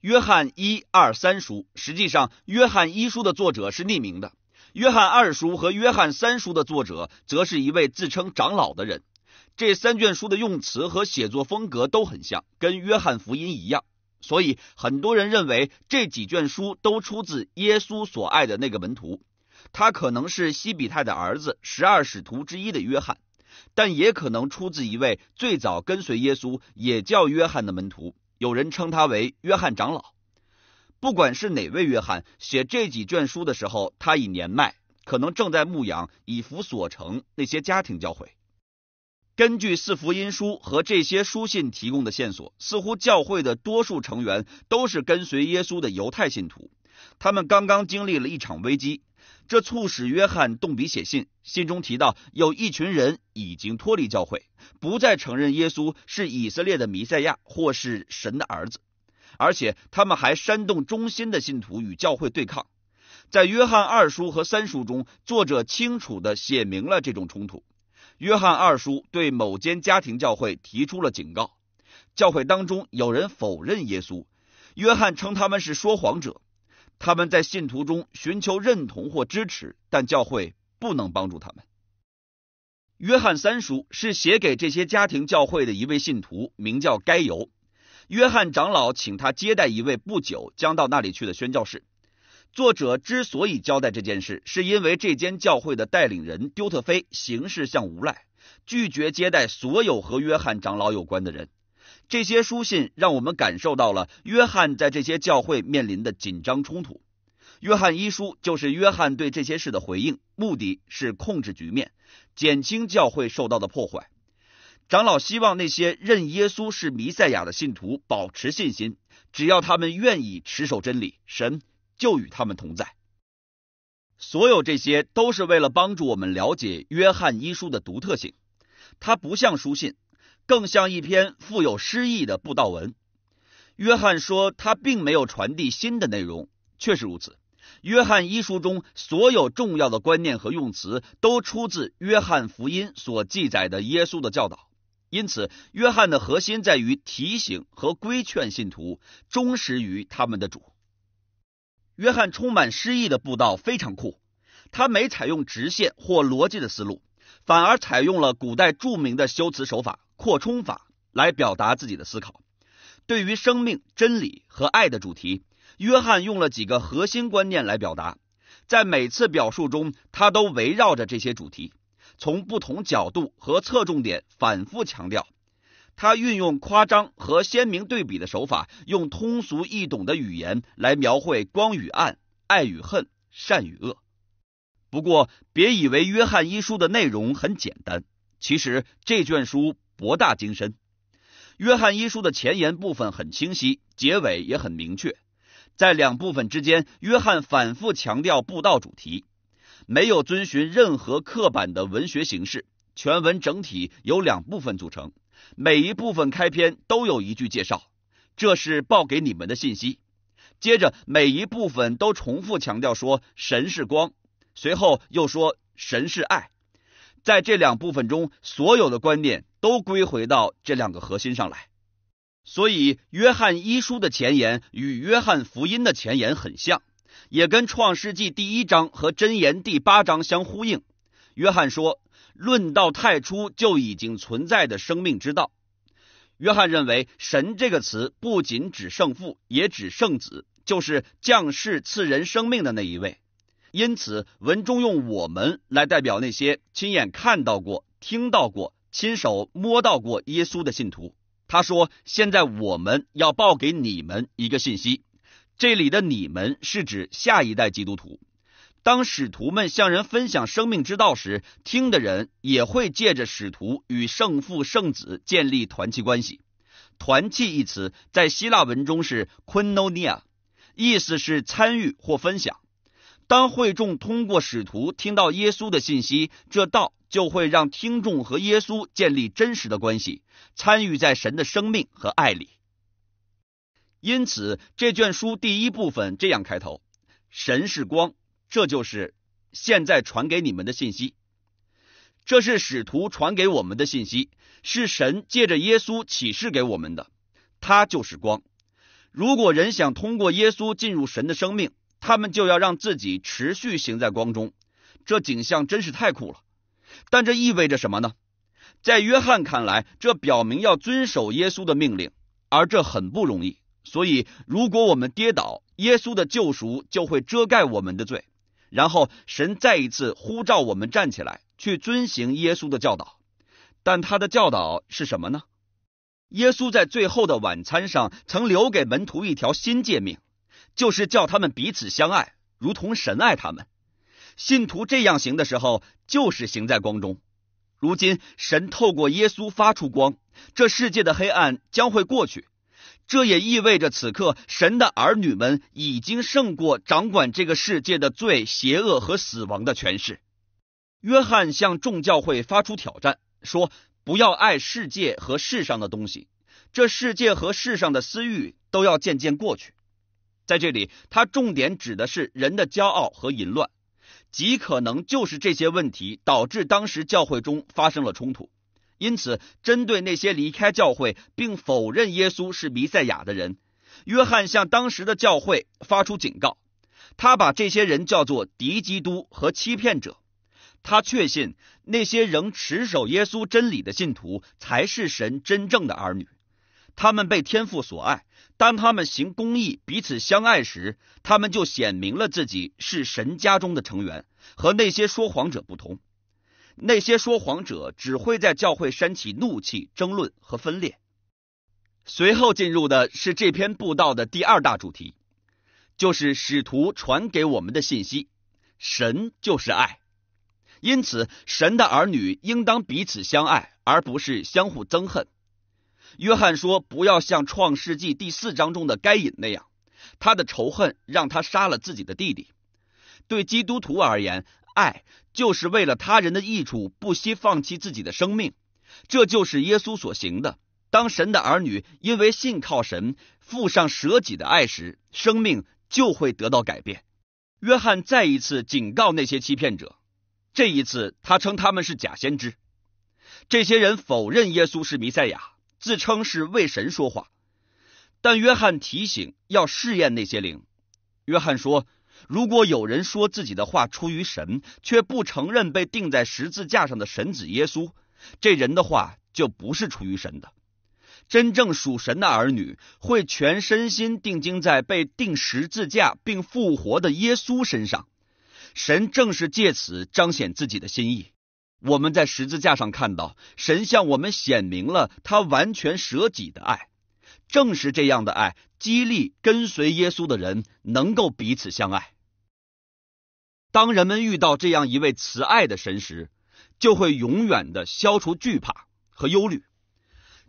约翰一二三书，实际上，约翰一书的作者是匿名的。约翰二书和约翰三书的作者，则是一位自称长老的人。这三卷书的用词和写作风格都很像，跟《约翰福音》一样，所以很多人认为这几卷书都出自耶稣所爱的那个门徒。他可能是西比泰的儿子，十二使徒之一的约翰，但也可能出自一位最早跟随耶稣、也叫约翰的门徒。有人称他为约翰长老。不管是哪位约翰写这几卷书的时候，他已年迈，可能正在牧养以弗所城那些家庭教会。根据四福音书和这些书信提供的线索，似乎教会的多数成员都是跟随耶稣的犹太信徒，他们刚刚经历了一场危机。这促使约翰动笔写信，信中提到有一群人已经脱离教会，不再承认耶稣是以色列的弥赛亚或是神的儿子，而且他们还煽动忠心的信徒与教会对抗。在约翰二书和三书中，作者清楚地写明了这种冲突。约翰二书对某间家庭教会提出了警告，教会当中有人否认耶稣，约翰称他们是说谎者。他们在信徒中寻求认同或支持，但教会不能帮助他们。约翰三书是写给这些家庭教会的一位信徒，名叫该由。约翰长老请他接待一位不久将到那里去的宣教士。作者之所以交代这件事，是因为这间教会的带领人丢特飞行事像无赖，拒绝接待所有和约翰长老有关的人。这些书信让我们感受到了约翰在这些教会面临的紧张冲突。约翰一书就是约翰对这些事的回应，目的是控制局面，减轻教会受到的破坏。长老希望那些认耶稣是弥赛亚的信徒保持信心，只要他们愿意持守真理，神就与他们同在。所有这些都是为了帮助我们了解约翰一书的独特性。它不像书信。更像一篇富有诗意的布道文。约翰说他并没有传递新的内容，确实如此。约翰一书中所有重要的观念和用词都出自《约翰福音》所记载的耶稣的教导，因此约翰的核心在于提醒和规劝信徒忠实于他们的主。约翰充满诗意的布道非常酷，他没采用直线或逻辑的思路，反而采用了古代著名的修辞手法。扩充法来表达自己的思考。对于生命、真理和爱的主题，约翰用了几个核心观念来表达。在每次表述中，他都围绕着这些主题，从不同角度和侧重点反复强调。他运用夸张和鲜明对比的手法，用通俗易懂的语言来描绘光与暗、爱与恨、善与恶。不过，别以为约翰一书的内容很简单，其实这卷书。博大精深。约翰一书的前言部分很清晰，结尾也很明确。在两部分之间，约翰反复强调布道主题，没有遵循任何刻板的文学形式。全文整体由两部分组成，每一部分开篇都有一句介绍：“这是报给你们的信息。”接着，每一部分都重复强调说：“神是光。”随后又说：“神是爱。”在这两部分中，所有的观念都归回到这两个核心上来。所以，约翰一书的前言与约翰福音的前言很像，也跟创世纪第一章和箴言第八章相呼应。约翰说：“论到太初就已经存在的生命之道。”约翰认为，“神”这个词不仅指圣父，也指圣子，就是降世赐人生命的那一位。因此，文中用“我们”来代表那些亲眼看到过、听到过、亲手摸到过耶稣的信徒。他说：“现在我们要报给你们一个信息。”这里的“你们”是指下一代基督徒。当使徒们向人分享生命之道时，听的人也会借着使徒与圣父、圣子建立团契关系。“团契”一词在希腊文中是 k u i n o n i a 意思是参与或分享。当会众通过使徒听到耶稣的信息，这道就会让听众和耶稣建立真实的关系，参与在神的生命和爱里。因此，这卷书第一部分这样开头：神是光，这就是现在传给你们的信息。这是使徒传给我们的信息，是神借着耶稣启示给我们的。他就是光。如果人想通过耶稣进入神的生命，他们就要让自己持续行在光中，这景象真是太酷了。但这意味着什么呢？在约翰看来，这表明要遵守耶稣的命令，而这很不容易。所以，如果我们跌倒，耶稣的救赎就会遮盖我们的罪，然后神再一次呼召我们站起来，去遵行耶稣的教导。但他的教导是什么呢？耶稣在最后的晚餐上曾留给门徒一条新诫命。就是叫他们彼此相爱，如同神爱他们。信徒这样行的时候，就是行在光中。如今神透过耶稣发出光，这世界的黑暗将会过去。这也意味着此刻神的儿女们已经胜过掌管这个世界的最邪恶和死亡的权势。约翰向众教会发出挑战，说：“不要爱世界和世上的东西，这世界和世上的私欲都要渐渐过去。”在这里，他重点指的是人的骄傲和淫乱，极可能就是这些问题导致当时教会中发生了冲突。因此，针对那些离开教会并否认耶稣是弥赛亚的人，约翰向当时的教会发出警告。他把这些人叫做敌基督和欺骗者。他确信那些仍持守耶稣真理的信徒才是神真正的儿女。他们被天父所爱。当他们行公义、彼此相爱时，他们就显明了自己是神家中的成员。和那些说谎者不同，那些说谎者只会在教会煽起怒气、争论和分裂。随后进入的是这篇布道的第二大主题，就是使徒传给我们的信息：神就是爱，因此神的儿女应当彼此相爱，而不是相互憎恨。约翰说：“不要像《创世纪》第四章中的该隐那样，他的仇恨让他杀了自己的弟弟。对基督徒而言，爱就是为了他人的益处不惜放弃自己的生命，这就是耶稣所行的。当神的儿女因为信靠神，付上舍己的爱时，生命就会得到改变。”约翰再一次警告那些欺骗者，这一次他称他们是假先知。这些人否认耶稣是弥赛亚。自称是为神说话，但约翰提醒要试验那些灵。约翰说，如果有人说自己的话出于神，却不承认被钉在十字架上的神子耶稣，这人的话就不是出于神的。真正属神的儿女会全身心定睛在被钉十字架并复活的耶稣身上，神正是借此彰显自己的心意。我们在十字架上看到，神向我们显明了他完全舍己的爱。正是这样的爱，激励跟随耶稣的人能够彼此相爱。当人们遇到这样一位慈爱的神时，就会永远的消除惧怕和忧虑。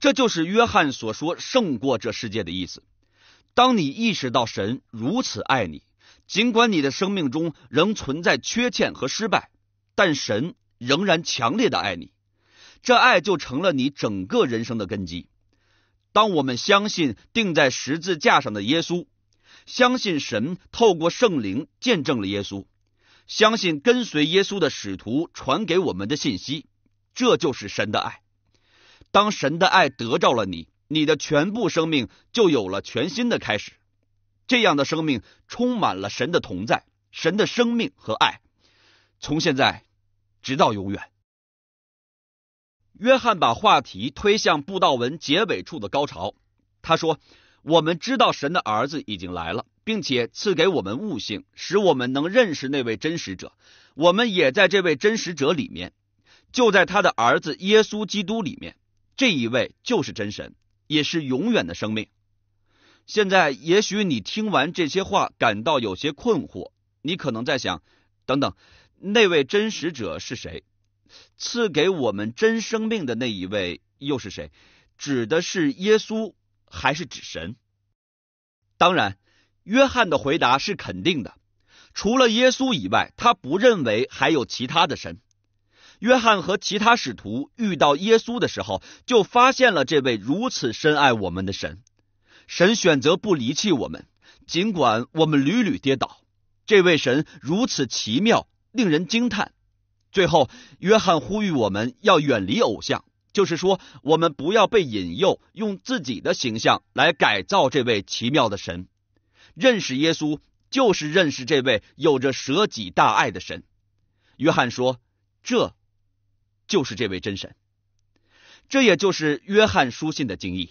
这就是约翰所说“胜过这世界”的意思。当你意识到神如此爱你，尽管你的生命中仍存在缺陷和失败，但神。仍然强烈的爱你，这爱就成了你整个人生的根基。当我们相信钉在十字架上的耶稣，相信神透过圣灵见证了耶稣，相信跟随耶稣的使徒传给我们的信息，这就是神的爱。当神的爱得着了你，你的全部生命就有了全新的开始。这样的生命充满了神的同在、神的生命和爱。从现在。直到永远。约翰把话题推向布道文结尾处的高潮。他说：“我们知道神的儿子已经来了，并且赐给我们悟性，使我们能认识那位真实者。我们也在这位真实者里面，就在他的儿子耶稣基督里面。这一位就是真神，也是永远的生命。现在，也许你听完这些话感到有些困惑。你可能在想：等等。”那位真实者是谁？赐给我们真生命的那一位又是谁？指的是耶稣，还是指神？当然，约翰的回答是肯定的。除了耶稣以外，他不认为还有其他的神。约翰和其他使徒遇到耶稣的时候，就发现了这位如此深爱我们的神。神选择不离弃我们，尽管我们屡屡跌倒。这位神如此奇妙。令人惊叹。最后，约翰呼吁我们要远离偶像，就是说，我们不要被引诱用自己的形象来改造这位奇妙的神。认识耶稣，就是认识这位有着舍己大爱的神。约翰说，这就是这位真神。这也就是约翰书信的精义。